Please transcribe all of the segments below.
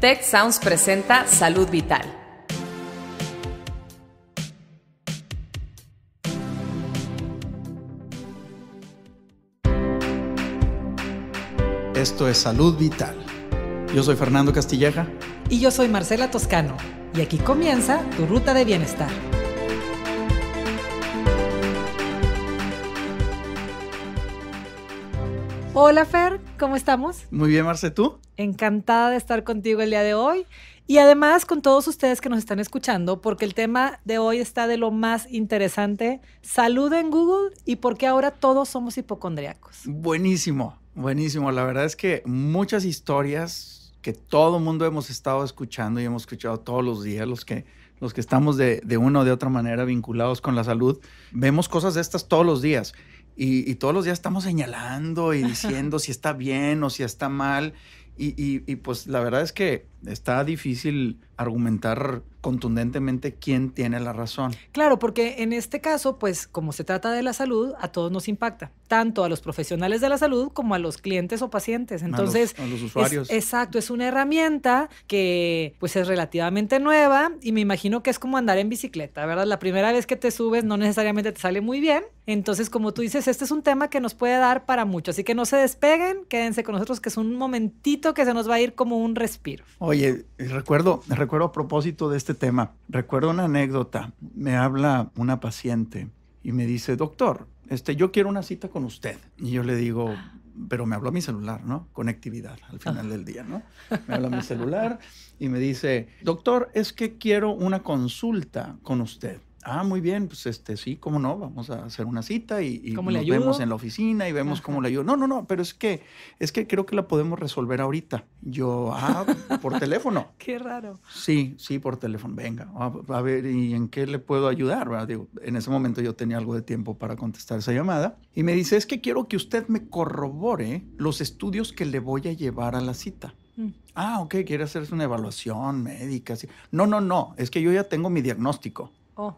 Tech Sounds presenta Salud Vital. Esto es Salud Vital. Yo soy Fernando Castilleja. Y yo soy Marcela Toscano. Y aquí comienza tu ruta de bienestar. Hola Fer, ¿cómo estamos? Muy bien, Marce, ¿tú? Encantada de estar contigo el día de hoy y además con todos ustedes que nos están escuchando, porque el tema de hoy está de lo más interesante, salud en Google y por qué ahora todos somos hipocondriacos. Buenísimo, buenísimo. La verdad es que muchas historias que todo mundo hemos estado escuchando y hemos escuchado todos los días, los que los que estamos de, de una o de otra manera vinculados con la salud, vemos cosas de estas todos los días. Y, todos los días estamos señalando y diciendo si está bien o si está mal. Y, y, pues la verdad es que está difícil argumentar contundentemente quién tiene la razón. Claro, porque en este caso, pues como se trata de la salud, a todos nos impacta, tanto a los profesionales de la salud como a los clientes o pacientes. Entonces, a los, usuarios. exacto, es una herramienta que pues es relativamente nueva y me imagino que es como andar en bicicleta, ¿verdad? La primera vez que te subes no necesariamente te sale muy bien. Entonces, como tú dices, este es un tema que nos puede dar para mucho, así que no se despeguen, quédense con nosotros que es un momentito que se nos va a ir como un respiro. Oye, recuerdo, recuerdo recuerdo a propósito de este tema, recuerdo una anécdota. Me habla una paciente y me dice, doctor, este, yo quiero una cita con usted. Y yo le digo, pero me habló mi celular, ¿no? Conectividad al final del día, ¿no? Me habla mi celular y me dice, doctor, es que quiero una consulta con usted. Ah, muy bien, pues este, sí, cómo no, vamos a hacer una cita y, y nos vemos en la oficina y vemos cómo le ayudo. No, no, no, pero es que, es que creo que la podemos resolver ahorita. Yo, ah, por teléfono. Qué raro. Sí, sí, por teléfono. Venga, a, ver, ¿y en qué le puedo ayudar? en ese momento yo tenía algo de tiempo para contestar esa llamada y me dice, es que quiero que usted me corrobore los estudios que le voy a llevar a la cita. Mm. Ah, ok, quiere hacerse una evaluación médica. No, no, no, es que yo ya tengo mi diagnóstico. Oh.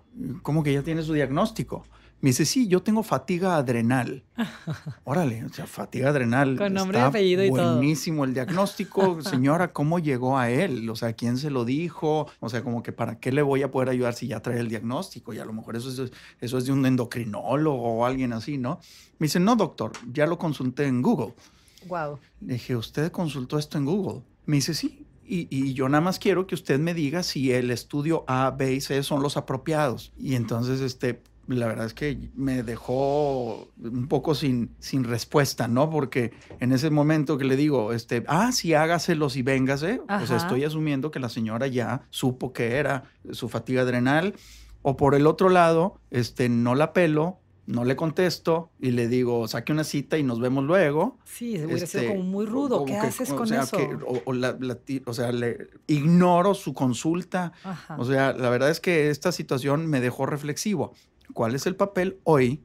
que ya tiene su diagnóstico. Me dice, sí, yo tengo fatiga adrenal. Órale, o sea, fatiga adrenal. Con nombre apellido y todo. Buenísimo el diagnóstico. Señora, ¿cómo llegó a él? O sea, ¿quién se lo dijo? O sea, como que ¿para qué le voy a poder ayudar si ya trae el diagnóstico? Y a lo mejor eso es, eso es de un endocrinólogo o alguien así, ¿no? Me dice, no, doctor, ya lo consulté en Google. Wow. Le dije, ¿usted consultó esto en Google? Me dice, sí, y, yo nada más quiero que usted me diga si el estudio A, B y C son los apropiados. Y entonces, este, la verdad es que me dejó un poco sin, sin respuesta, ¿no? Porque en ese momento que le digo, este, ah, sí, hágaselos y véngase, pues estoy asumiendo que la señora ya supo que era su fatiga adrenal. O por el otro lado, este, no la pelo, no le contesto y le digo, saque una cita y nos vemos luego. Sí, se este, como muy rudo. ¿Qué haces con eso? o, sea, le ignoro su consulta. O sea, la verdad es que esta situación me dejó reflexivo. ¿Cuál es el papel hoy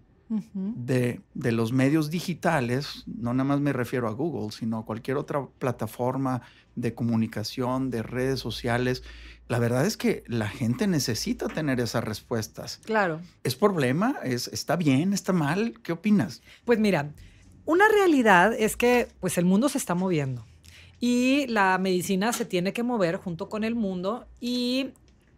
de, de, los medios digitales, no nada más me refiero a Google, sino a cualquier otra plataforma de comunicación, de redes sociales, la verdad es que la gente necesita tener esas respuestas. Claro. ¿Es problema? ¿Es, ¿Está bien? ¿Está mal? ¿Qué opinas? Pues mira, una realidad es que pues el mundo se está moviendo y la medicina se tiene que mover junto con el mundo y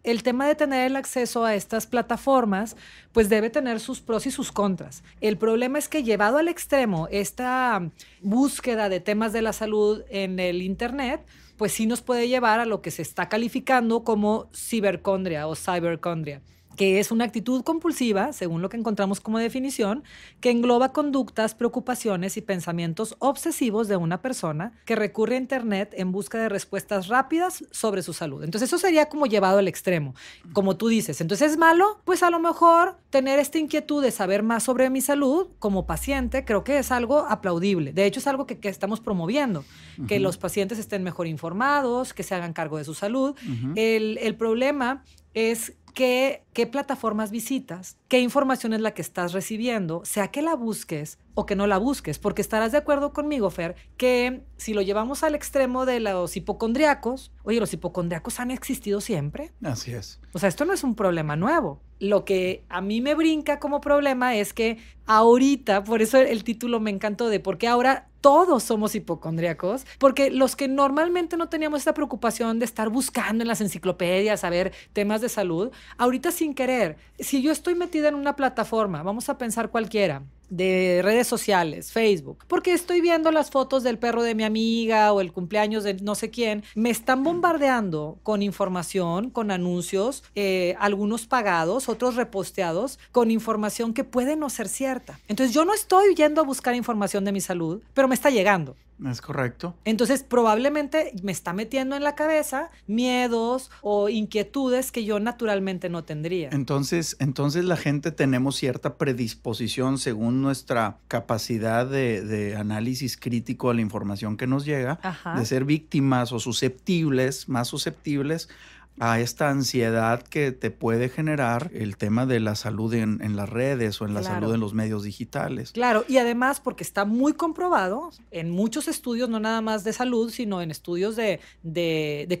el tema de tener el acceso a estas plataformas, pues debe tener sus pros y sus contras. El problema es que llevado al extremo esta búsqueda de temas de la salud en el Internet, pues sí nos puede llevar a lo que se está calificando como cibercondria o cybercondria que es una actitud compulsiva, según lo que encontramos como definición, que engloba conductas, preocupaciones y pensamientos obsesivos de una persona que recurre a Internet en busca de respuestas rápidas sobre su salud. Entonces eso sería como llevado al extremo, como tú dices. Entonces es malo, pues a lo mejor tener esta inquietud de saber más sobre mi salud como paciente, creo que es algo aplaudible. De hecho es algo que, estamos promoviendo, que los pacientes estén mejor informados, que se hagan cargo de su salud. el, el problema es que qué plataformas visitas, qué información es la que estás recibiendo, sea que la busques o que no la busques, porque estarás de acuerdo conmigo, Fer, que si lo llevamos al extremo de los hipocondriacos, oye, los hipocondriacos han existido siempre. Así es. O sea, esto no es un problema nuevo. Lo que a mí me brinca como problema es que ahorita, por eso el título me encantó de ¿por qué ahora todos somos hipocondriacos, porque los que normalmente no teníamos esta preocupación de estar buscando en las enciclopedias, a ver temas de salud, ahorita sí querer. Si yo estoy metida en una plataforma, vamos a pensar cualquiera, de redes sociales, Facebook, porque estoy viendo las fotos del perro de mi amiga o el cumpleaños de no sé quién, me están bombardeando con información, con anuncios, eh, algunos pagados, otros reposteados, con información que puede no ser cierta. Entonces yo no estoy yendo a buscar información de mi salud, pero me está llegando. Es correcto. Entonces, probablemente me está metiendo en la cabeza miedos o inquietudes que yo naturalmente no tendría. Entonces, entonces la gente tenemos cierta predisposición según nuestra capacidad de, análisis crítico a la información que nos llega, de ser víctimas o susceptibles, más susceptibles a esta ansiedad que te puede generar el tema de la salud en, las redes o en la salud en los medios digitales. Claro, y además porque está muy comprobado en muchos estudios, no nada más de salud, sino en estudios de,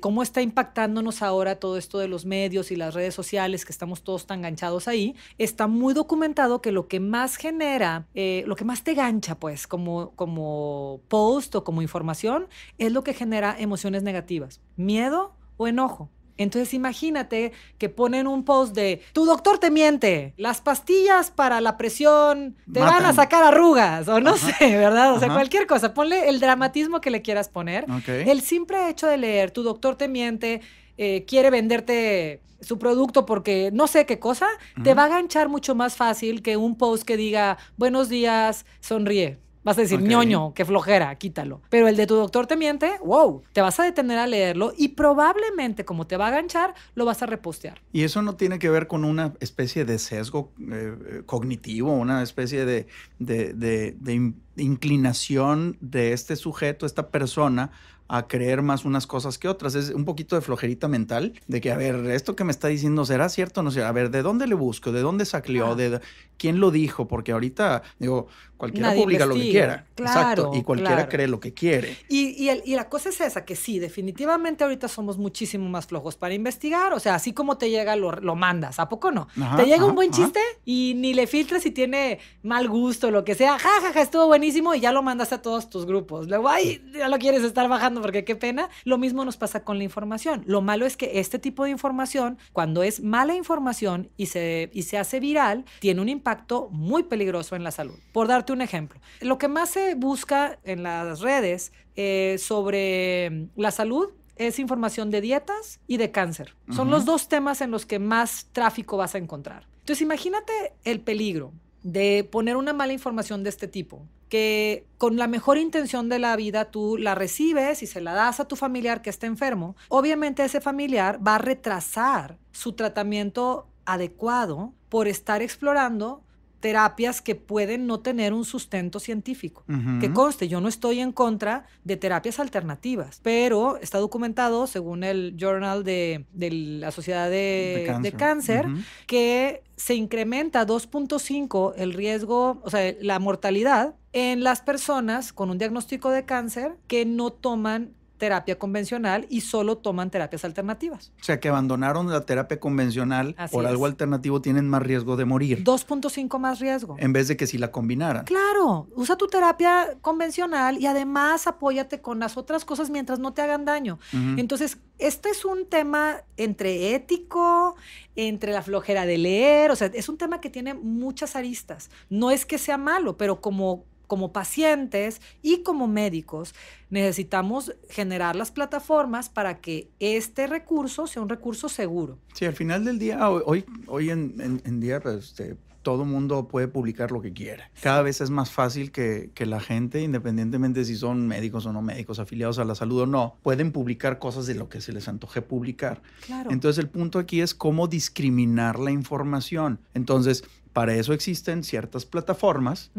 cómo está impactándonos ahora todo esto de los medios y las redes sociales, que estamos todos tan enganchados ahí, está muy documentado que lo que más genera, eh, lo que más te gancha, pues, como, como post o como información, es lo que genera emociones negativas, miedo o enojo. Entonces imagínate que ponen un post de, tu doctor te miente, las pastillas para la presión te van a sacar arrugas, o no sé, ¿verdad? O sea, cualquier cosa, ponle el dramatismo que le quieras poner. El simple hecho de leer, tu doctor te miente, eh, quiere venderte su producto porque no sé qué cosa, te va a ganchar mucho más fácil que un post que diga, buenos días, sonríe. Vas a decir, ñoño, qué flojera, quítalo. Pero el de tu doctor te miente, wow, te vas a detener a leerlo y probablemente como te va a aganchar, lo vas a repostear. ¿Y eso no tiene que ver con una especie de sesgo eh, eh, cognitivo, una especie de, de inclinación de este sujeto, esta persona, a creer más unas cosas que otras. Es un poquito de flojerita mental de que, a ver, esto que me está diciendo será cierto no sé A ver, ¿de dónde le busco? ¿De dónde sacleó? ¿De quién lo dijo? Porque ahorita, digo, cualquiera publica lo que quiera. Claro, Exacto. Y cualquiera cree lo que quiere. Y, y, la cosa es esa, que sí, definitivamente ahorita somos muchísimo más flojos para investigar. O sea, así como te llega, lo, mandas. ¿A poco no? te llega un buen chiste y ni le filtras si tiene mal gusto, lo que sea. Ja, ja, ja, estuvo buenísimo y ya lo mandas a todos tus grupos. Luego, ahí ya lo quieres estar bajando porque qué pena. Lo mismo nos pasa con la información. Lo malo es que este tipo de información, cuando es mala información y se, se hace viral, tiene un impacto muy peligroso en la salud. Por darte un ejemplo, lo que más se busca en las redes eh, sobre la salud es información de dietas y de cáncer. Son los dos temas en los que más tráfico vas a encontrar. Entonces imagínate el peligro de poner una mala información de este tipo que con la mejor intención de la vida tú la recibes y se la das a tu familiar que está enfermo, obviamente ese familiar va a retrasar su tratamiento adecuado por estar explorando terapias que pueden no tener un sustento científico. Que conste, yo no estoy en contra de terapias alternativas, pero está documentado, según el Journal de, la Sociedad de, Cáncer, que se incrementa 2.5 el riesgo, o sea, la mortalidad en las personas con un diagnóstico de cáncer que no toman terapia convencional y solo toman terapias alternativas. O sea, que abandonaron la terapia convencional por algo alternativo tienen más riesgo de morir. 2.5 más riesgo. En vez de que si la combinaran. Claro, usa tu terapia convencional y además apóyate con las otras cosas mientras no te hagan daño. Entonces, este es un tema entre ético, entre la flojera de leer, o sea, es un tema que tiene muchas aristas. No es que sea malo, pero como como pacientes y como médicos, necesitamos generar las plataformas para que este recurso sea un recurso seguro. Sí, al final del día, hoy, hoy en, día, pues, este, todo mundo puede publicar lo que quiera. Cada vez es más fácil que, que, la gente, independientemente si son médicos o no médicos, afiliados a la salud o no, pueden publicar cosas de lo que se les antoje publicar. Claro. Entonces el punto aquí es cómo discriminar la información. Entonces para eso existen ciertas plataformas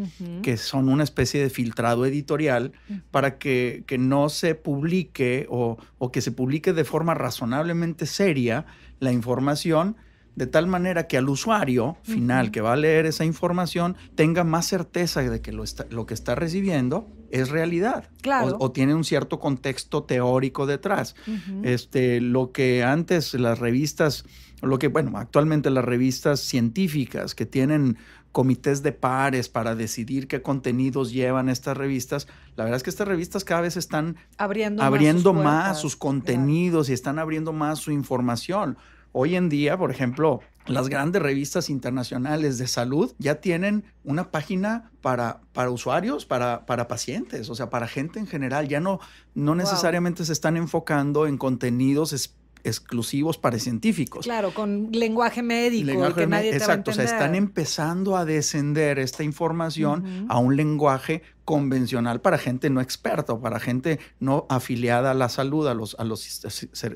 que son una especie de filtrado editorial para que, no se publique o, que se publique de forma razonablemente seria la información de tal manera que al usuario final que va a leer esa información tenga más certeza de que lo, está, lo que está recibiendo es realidad claro. o, tiene un cierto contexto teórico detrás. este, lo que antes las revistas lo que, bueno, actualmente las revistas científicas que tienen comités de pares para decidir qué contenidos llevan estas revistas, la verdad es que estas revistas cada vez están abriendo, abriendo más, sus, contenidos y están abriendo más su información. Hoy en día, por ejemplo, las grandes revistas internacionales de salud ya tienen una página para, para usuarios, para, para pacientes, o sea, para gente en general. Ya no, no necesariamente se están enfocando en contenidos específicos exclusivos para científicos. Claro, con lenguaje médico lenguaje que nadie te Exacto, o sea, están empezando a descender esta información a un lenguaje convencional para gente no experta, o para gente no afiliada a la salud, a los, a los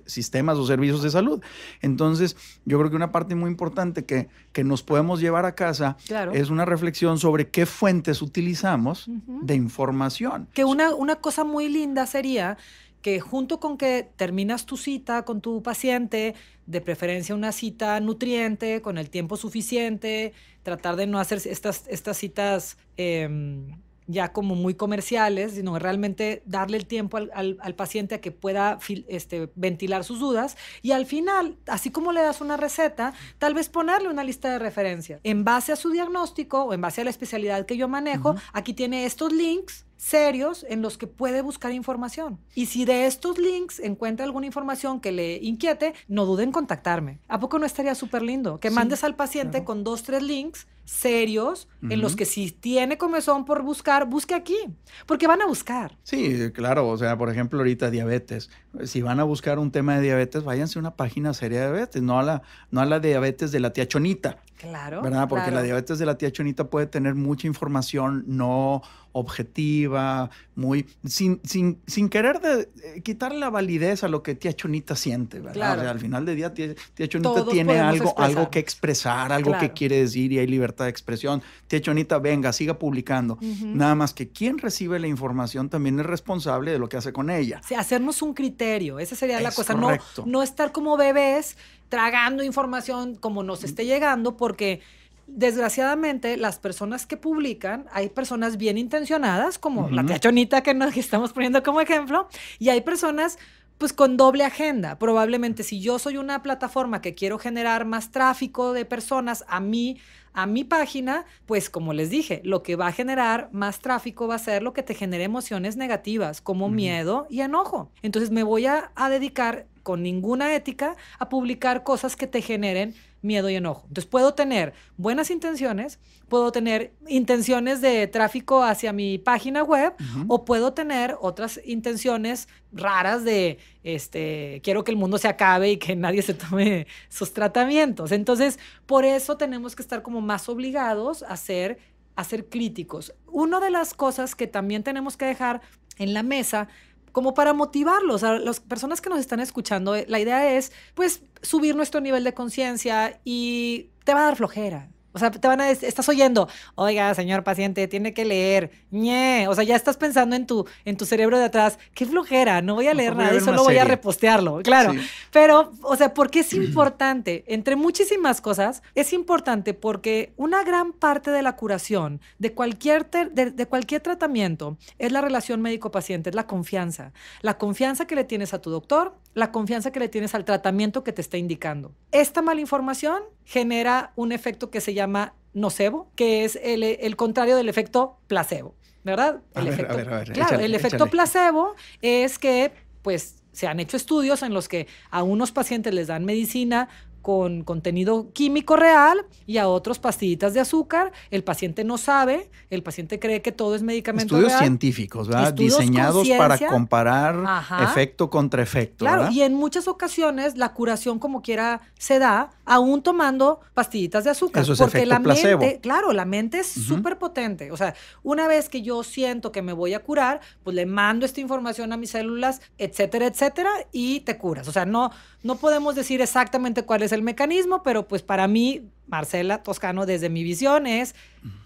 sistemas o servicios de salud. Entonces, yo creo que una parte muy importante que, que nos podemos llevar a casa es una reflexión sobre qué fuentes utilizamos de información. Que una, una cosa muy linda sería que junto con que terminas tu cita con tu paciente, de preferencia una cita nutriente, con el tiempo suficiente, tratar de no hacer estas, estas citas em, ya como muy comerciales, sino realmente darle el tiempo al, paciente a que pueda este, ventilar sus dudas y al final, así como le das una receta, tal vez ponerle una lista de referencias. En base a su diagnóstico o en base a la especialidad que yo manejo, aquí tiene estos links serios en los que puede buscar información. Y si de estos links encuentra alguna información que le inquiete, no duden en contactarme. ¿A poco no estaría súper lindo? Que mandes al paciente con dos, tres links serios en los que si tiene comezón por buscar, busque aquí, porque van a buscar. Sí, claro, o sea, por ejemplo, ahorita diabetes. Si van a buscar un tema de diabetes, váyanse a una página seria de diabetes, no a la, no a la diabetes de la tía Chonita. Claro. ¿Verdad? Porque la diabetes de la tía Chonita puede tener mucha información no objetiva, muy. sin, sin, sin querer eh, quitar la validez a lo que tía Chonita siente, ¿verdad? al final del día, tía, Chonita tiene algo, algo que expresar, algo que quiere decir y hay libertad de expresión. Tía Chonita, venga, siga publicando. Nada más que quien recibe la información también es responsable de lo que hace con ella. hacernos un criterio, esa sería la cosa. No, no estar como bebés tragando información como nos mm. esté llegando, porque desgraciadamente, las personas que publican, hay personas bien intencionadas, como la tía que nos estamos poniendo como ejemplo, y hay personas pues con doble agenda. Probablemente si yo soy una plataforma que quiero generar más tráfico de personas a mí, a mi página, pues como les dije, lo que va a generar más tráfico va a ser lo que te genere emociones negativas, como miedo y enojo. Entonces me voy a dedicar con ninguna ética a publicar cosas que te generen miedo y enojo. Entonces puedo tener buenas intenciones, puedo tener intenciones de tráfico hacia mi página web o puedo tener otras intenciones raras de, este, quiero que el mundo se acabe y que nadie se tome sus tratamientos. Entonces, por eso tenemos que estar como más obligados a ser, a ser críticos. Una de las cosas que también tenemos que dejar en la mesa como para motivarlos, a las personas que nos están escuchando, eh, la idea es pues subir nuestro nivel de conciencia y te va a dar flojera, o sea, te van a decir, estás oyendo, oiga, señor paciente, tiene que leer, ñe. O sea, ya estás pensando en tu, en tu cerebro de atrás, qué flojera, no voy a leer nada, a solo voy a repostearlo, claro. Pero, o sea, ¿por qué es importante? Entre muchísimas cosas, es importante porque una gran parte de la curación de cualquier, de, de cualquier tratamiento es la relación médico-paciente, es la confianza. La confianza que le tienes a tu doctor, la confianza que le tienes al tratamiento que te está indicando. Esta mala información genera un efecto que se llama nocebo, que es el, contrario del efecto placebo, ¿verdad? El efecto, claro, el efecto placebo es que, pues, se han hecho estudios en los que a unos pacientes les dan medicina con contenido químico real y a otros pastillitas de azúcar. El paciente no sabe, el paciente cree que todo es medicamento. Estudios científicos, ¿verdad? Diseñados para comparar efecto contra efecto. Claro, y en muchas ocasiones la curación como quiera se da, aún tomando pastillitas de azúcar. porque la mente, claro, la mente es súper potente. O sea, una vez que yo siento que me voy a curar, pues le mando esta información a mis células, etcétera, etcétera, y te curas. O sea, no, no podemos decir exactamente cuál es el mecanismo, pero pues para mí, Marcela Toscano, desde mi visión, es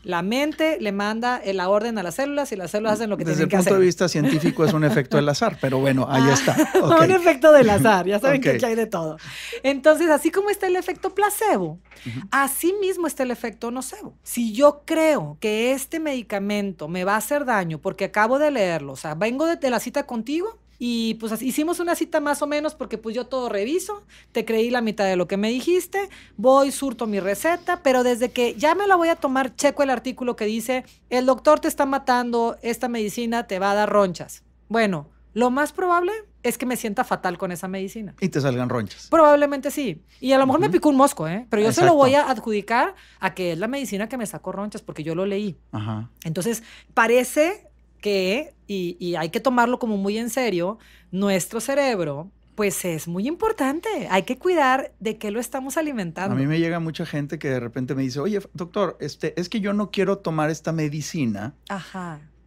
la mente le manda la orden a las células y las células hacen lo que tienen que hacer. Desde el punto de vista científico es un efecto del azar, pero bueno, ahí ah, está. un efecto del azar, ya saben que hay de todo. Entonces, así como está el efecto placebo, así mismo está el efecto nocebo. Si yo creo que este medicamento me va a hacer daño porque acabo de leerlo, o sea, vengo de la cita contigo y pues hicimos una cita más o menos porque pues yo todo reviso, te creí la mitad de lo que me dijiste, voy, surto mi receta, pero desde que ya me la voy a tomar, checo el artículo que dice, el doctor te está matando, esta medicina te va a dar ronchas. Bueno, lo más probable es que me sienta fatal con esa medicina. Y te salgan ronchas. Probablemente sí. Y a lo mejor me picó un mosco, ¿eh? Pero yo se lo voy a adjudicar a que es la medicina que me sacó ronchas porque yo lo leí. Entonces, parece y, hay que tomarlo como muy en serio, nuestro cerebro pues es muy importante. Hay que cuidar de qué lo estamos alimentando. A mí me llega mucha gente que de repente me dice, oye, doctor, este, es que yo no quiero tomar esta medicina.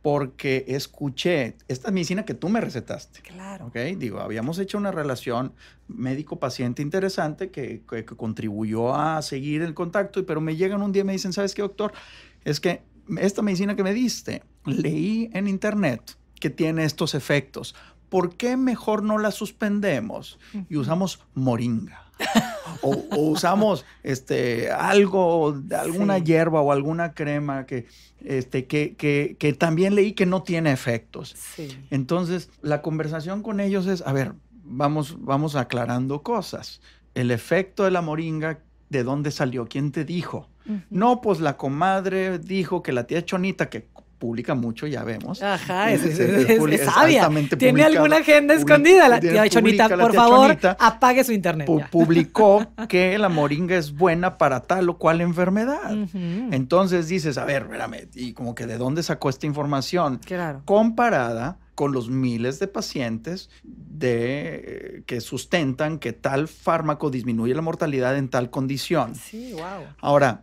Porque escuché esta medicina que tú me recetaste. Claro. Ok, digo, habíamos hecho una relación médico-paciente interesante que, contribuyó a seguir el contacto, pero me llegan un día y me dicen, ¿sabes qué, doctor? Es que esta medicina que me diste leí en internet que tiene estos efectos. ¿Por qué mejor no la suspendemos y usamos moringa? o, usamos este, algo, alguna hierba o alguna crema que, este, que, también leí que no tiene efectos. Entonces, la conversación con ellos es, a ver, vamos, vamos aclarando cosas. El efecto de la moringa, ¿de dónde salió? ¿Quién te dijo? No, pues la comadre dijo que la tía Chonita, que publica mucho, ya vemos. Ajá, eh, eh, es, sabia. Tiene alguna agenda escondida. La tía Chonita, por favor, apague su internet. Publicó que la moringa es buena para tal o cual enfermedad. Entonces dices, a ver, espérame, y como que de dónde sacó esta información. Claro. Comparada con los miles de pacientes de, eh, que sustentan que tal fármaco disminuye la mortalidad en tal condición. Sí, wow. Ahora,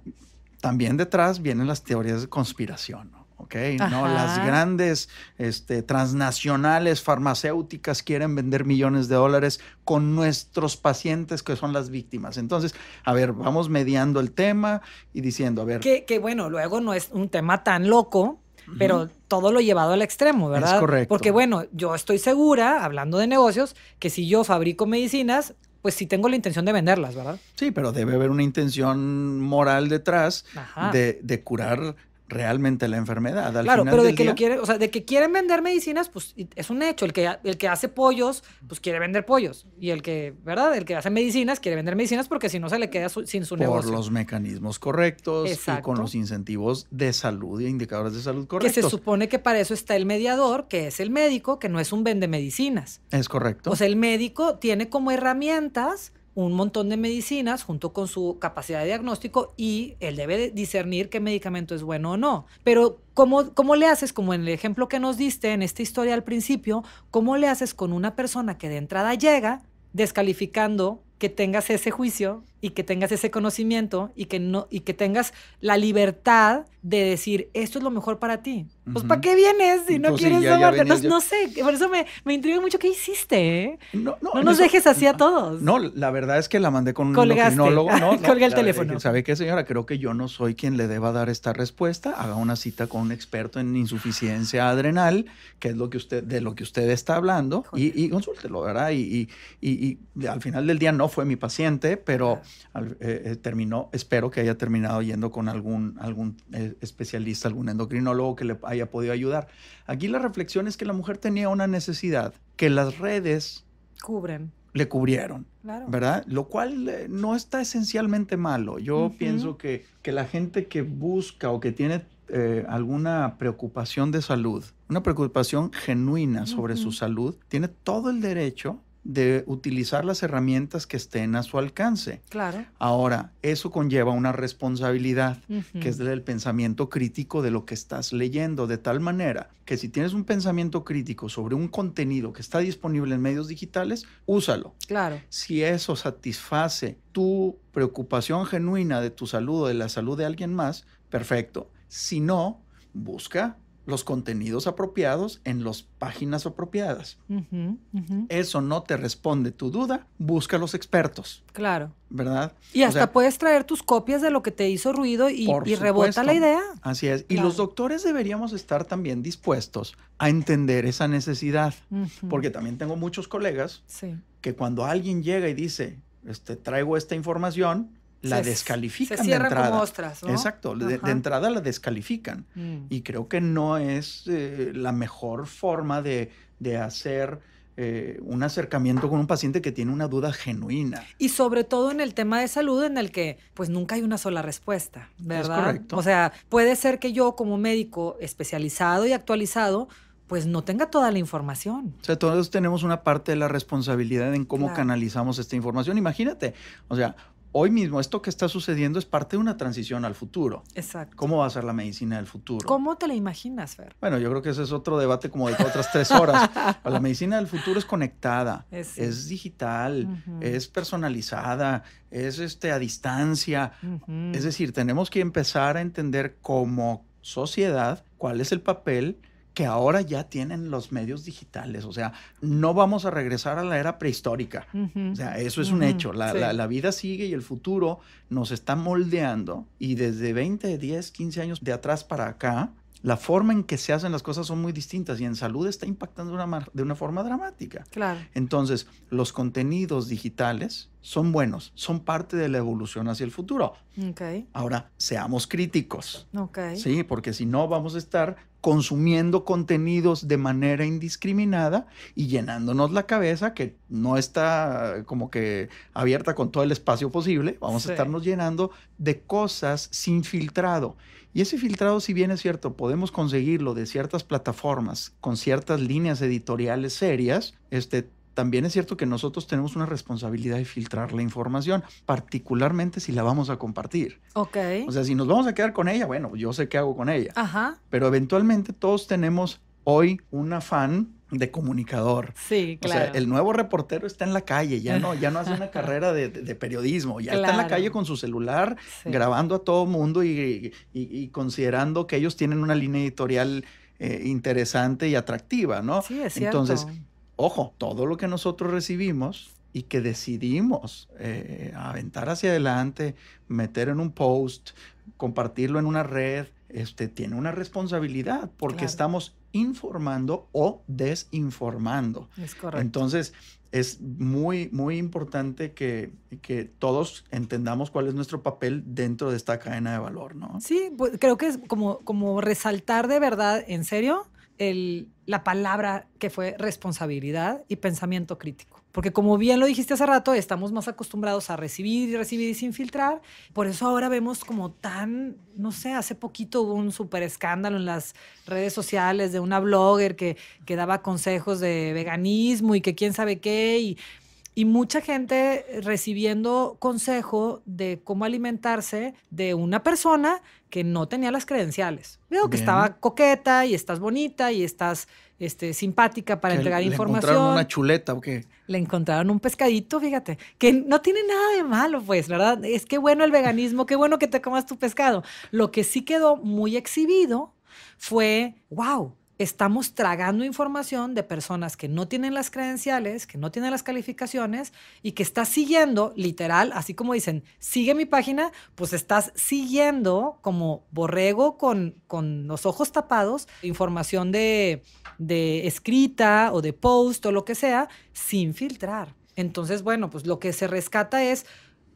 también detrás vienen las teorías de conspiración. ¿ok? No, las grandes este, transnacionales farmacéuticas quieren vender millones de dólares con nuestros pacientes que son las víctimas. Entonces, a ver, vamos mediando el tema y diciendo, a ver. Que, bueno, luego no es un tema tan loco, pero todo lo llevado al extremo, ¿verdad? Es correcto. Porque bueno, yo estoy segura, hablando de negocios, que si yo fabrico medicinas, pues sí tengo la intención de venderlas, ¿verdad? Sí, pero debe haber una intención moral detrás de, curar realmente la enfermedad. Al claro, pero de que lo quieren, o sea, de que quieren vender medicinas, pues es un hecho. El que, el que hace pollos, pues quiere vender pollos. Y el que, ¿verdad? El que hace medicinas, quiere vender medicinas porque si no se le queda sin su negocio. Por los mecanismos correctos y con los incentivos de salud y indicadores de salud correctos. Que se supone que para eso está el mediador, que es el médico, que no es un vende medicinas. Es correcto. O sea, el médico tiene como herramientas un montón de medicinas junto con su capacidad de diagnóstico y él debe discernir qué medicamento es bueno o no. Pero ¿cómo, cómo le haces, como en el ejemplo que nos diste en esta historia al principio, cómo le haces con una persona que de entrada llega descalificando que tengas ese juicio y que tengas ese conocimiento y que no y que tengas la libertad de decir esto es lo mejor para ti. Pues para qué vienes si no pues quieres sí, no, sé, por eso me, me intriga mucho qué hiciste. Eh? No, no, nos dejes así a todos. No, la verdad es que la mandé con un endocrinólogo. No, el teléfono. ¿Sabe qué, señora? Creo que yo no soy quien le deba dar esta respuesta. Haga una cita con un experto en insuficiencia adrenal, que es lo que usted de lo que usted está hablando y, y, consúltelo, ¿verdad? Y, y, y, al final del día no fue mi paciente, pero eh, eh, terminó, espero que haya terminado yendo con algún, algún eh, especialista, algún endocrinólogo que le haya podido ayudar. Aquí la reflexión es que la mujer tenía una necesidad que las redes cubren le cubrieron, ¿verdad? Lo cual no está esencialmente malo. Yo pienso que, la gente que busca o que tiene alguna preocupación de salud, una preocupación genuina sobre su salud, tiene todo el derecho de utilizar las herramientas que estén a su alcance. Claro. Ahora, eso conlleva una responsabilidad, que es del pensamiento crítico de lo que estás leyendo, de tal manera que si tienes un pensamiento crítico sobre un contenido que está disponible en medios digitales, úsalo. Claro. Si eso satisface tu preocupación genuina de tu salud o de la salud de alguien más, perfecto. Si no, busca los contenidos apropiados en las páginas apropiadas. Eso no te responde tu duda, busca a los expertos. Claro. ¿Verdad? Y hasta puedes traer tus copias de lo que te hizo ruido y, rebota la idea. Así es. Y los doctores deberíamos estar también dispuestos a entender esa necesidad, porque también tengo muchos colegas que cuando alguien llega y dice, este, traigo esta información, la descalifican. Se de ostras, Exacto, de, entrada la descalifican. Mm. Y creo que no es eh, la mejor forma de, hacer eh, un acercamiento con un paciente que tiene una duda genuina. Y sobre todo en el tema de salud, en el que pues nunca hay una sola respuesta, ¿verdad? correcto. O sea, puede ser que yo como médico especializado y actualizado, pues no tenga toda la información. O sea, todos tenemos una parte de la responsabilidad en cómo canalizamos esta información. Imagínate, o sea, hoy mismo esto que está sucediendo es parte de una transición al futuro. Exacto. ¿Cómo va a ser la medicina del futuro? ¿Cómo te la imaginas, Fer? Bueno, yo creo que ese es otro debate como de otras tres horas. la medicina del futuro es conectada, es, digital, es personalizada, es este, a distancia. Es decir, tenemos que empezar a entender como sociedad cuál es el papel que ahora ya tienen los medios digitales. O sea, no vamos a regresar a la era prehistórica. O sea, eso es un hecho. La, vida sigue y el futuro nos está moldeando. Y desde 20, 10, 15 años de atrás para acá, la forma en que se hacen las cosas son muy distintas y en salud está impactando de una, de una forma dramática. Claro. Entonces, los contenidos digitales son buenos, son parte de la evolución hacia el futuro. Ahora, seamos críticos. Sí, porque si no vamos a estar consumiendo contenidos de manera indiscriminada y llenándonos la cabeza que no está como que abierta con todo el espacio posible. Vamos a estarnos llenando de cosas sin filtrado. Y ese filtrado, si bien es cierto, podemos conseguirlo de ciertas plataformas con ciertas líneas editoriales serias, este, también es cierto que nosotros tenemos una responsabilidad de filtrar la información, particularmente si la vamos a compartir. Ok. O sea, si nos vamos a quedar con ella, bueno, yo sé qué hago con ella. Ajá. Pero eventualmente todos tenemos hoy un afán de comunicador. Sí, claro. O sea, el nuevo reportero está en la calle, ya no, ya no hace una carrera de, periodismo, ya está en la calle con su celular, grabando a todo mundo y, considerando que ellos tienen una línea editorial eh, interesante y atractiva, ¿no? Sí, es cierto. Entonces, ojo, todo lo que nosotros recibimos y que decidimos eh, aventar hacia adelante, meter en un post, compartirlo en una red, este, tiene una responsabilidad porque estamos informando o desinformando. Es correcto. Entonces, es muy, muy importante que, que, todos entendamos cuál es nuestro papel dentro de esta cadena de valor, ¿no? Sí, pues, creo que es como, como resaltar de verdad, en serio, la palabra que fue responsabilidad y pensamiento crítico. Porque como bien lo dijiste hace rato, estamos más acostumbrados a recibir y recibir y sin filtrar. Por eso ahora vemos como tan, no sé, hace poquito hubo un súper escándalo en las redes sociales de una blogger que, que daba consejos de veganismo y que quién sabe qué. Y y mucha gente recibiendo consejo de cómo alimentarse de una persona que no tenía las credenciales. Veo que estaba coqueta y estás bonita y estás este, simpática para entregar información. ¿Le encontraron una chuleta o qué? Le encontraron un pescadito, fíjate, que no tiene nada de malo, pues, ¿verdad? Es que bueno el veganismo, qué bueno que te comas tu pescado. Lo que sí quedó muy exhibido fue, wow, estamos tragando información de personas que no tienen las credenciales, que no tienen las calificaciones y que está siguiendo, literal, así como dicen, sigue mi página, pues estás siguiendo como borrego con, con los ojos tapados, información de, de escrita o de post o lo que sea, sin filtrar. Entonces, bueno, pues lo que se rescata es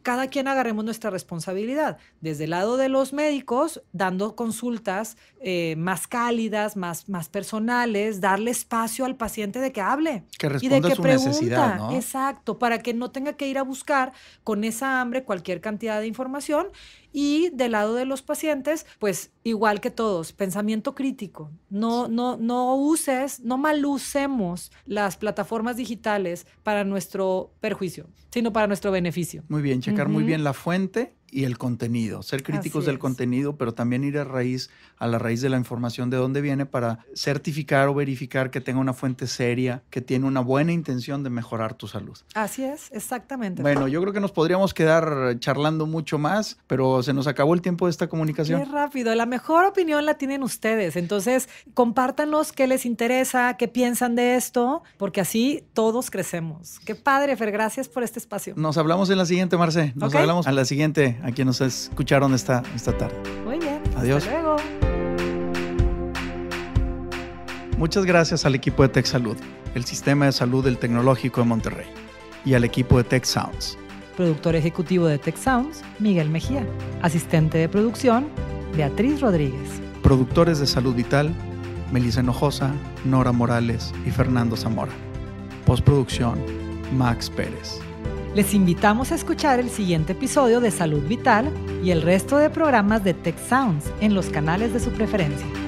cada quien agarremos nuestra responsabilidad, desde el lado de los médicos, dando consultas eh, más cálidas, más, más personales, darle espacio al paciente de que hable. Que y de que pregunta. Exacto, para que no tenga que ir a buscar con esa hambre cualquier cantidad de información y del lado de los pacientes, pues igual que todos, pensamiento crítico. No, no, no uses, no malucemos las plataformas digitales para nuestro perjuicio, sino para nuestro beneficio. Muy bien, checar muy bien la fuente y el contenido, ser críticos del contenido, pero también ir a raíz, a la raíz de la información de dónde viene para certificar o verificar que tenga una fuente seria, que tiene una buena intención de mejorar tu salud. Así es, exactamente. Bueno, yo creo que nos podríamos quedar charlando mucho más, pero se nos acabó el tiempo de esta comunicación. muy rápido, la mejor opinión la tienen ustedes, entonces compártanos qué les interesa, qué piensan de esto, porque así todos crecemos. Qué padre, Fer, gracias por este espacio. Nos hablamos en la siguiente, Marce. Nos hablamos a la siguiente a quienes nos escucharon esta, tarde. Muy bien. Adiós. Hasta luego. Muchas gracias al equipo de TechSalud, el sistema de salud del Tecnológico de Monterrey, y al equipo de Tech Productor ejecutivo de Tech Miguel Mejía. Asistente de producción, Beatriz Rodríguez. Productores de Salud Vital, Melissa Hinojosa, Nora Morales y Fernando Zamora. Postproducción, Max Pérez. Les invitamos a escuchar el siguiente episodio de Salud Vital y el resto de programas de Tech Sounds en los canales de su preferencia.